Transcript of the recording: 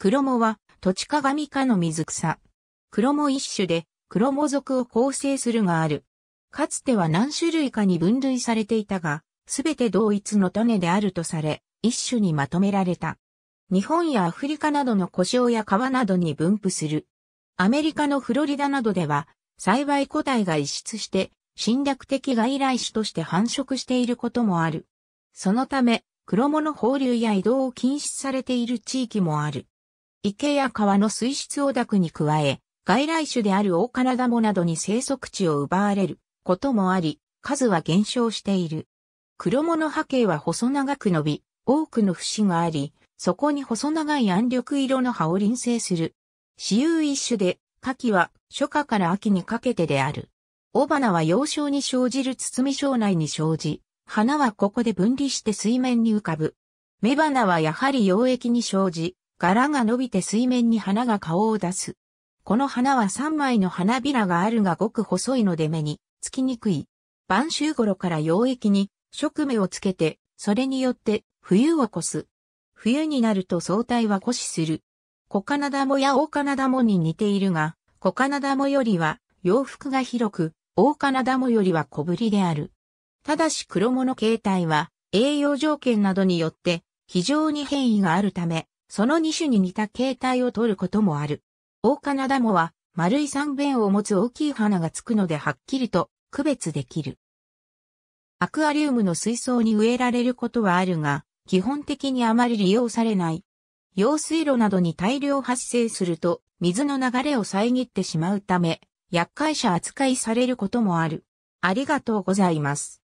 クロモは、土地鏡科の水草。クロモ一種で、クロモ属を構成するがある。かつては何種類かに分類されていたが、すべて同一の種であるとされ、一種にまとめられた。日本やアフリカなどの故障や川などに分布する。アメリカのフロリダなどでは、栽培個体が移出して、侵略的外来種として繁殖していることもある。そのため、クロモの放流や移動を禁止されている地域もある。池や川の水質汚濁に加え、外来種であるオオカナダモなどに生息地を奪われることもあり、数は減少している。黒物波形は細長く伸び、多くの節があり、そこに細長い暗緑色の葉を輪生する。私有一種で、夏季は初夏から秋にかけてである。雄花は幼少に生じる包み症内に生じ、花はここで分離して水面に浮かぶ。雌花はやはり溶液に生じ、柄が伸びて水面に花が顔を出す。この花は3枚の花びらがあるがごく細いので目につきにくい。晩秋頃から溶液に食芽をつけて、それによって冬を越す。冬になると相対は枯死する。コカナダモやオオカナダモに似ているが、コカナダモよりは洋服が広く、オオカナダモよりは小ぶりである。ただし黒物形態は栄養条件などによって非常に変異があるため、その2種に似た形態を取ることもある。オオカナダモは丸い三弁を持つ大きい花がつくのではっきりと区別できる。アクアリウムの水槽に植えられることはあるが、基本的にあまり利用されない。用水路などに大量発生すると水の流れを遮ってしまうため、厄介者扱いされることもある。ありがとうございます。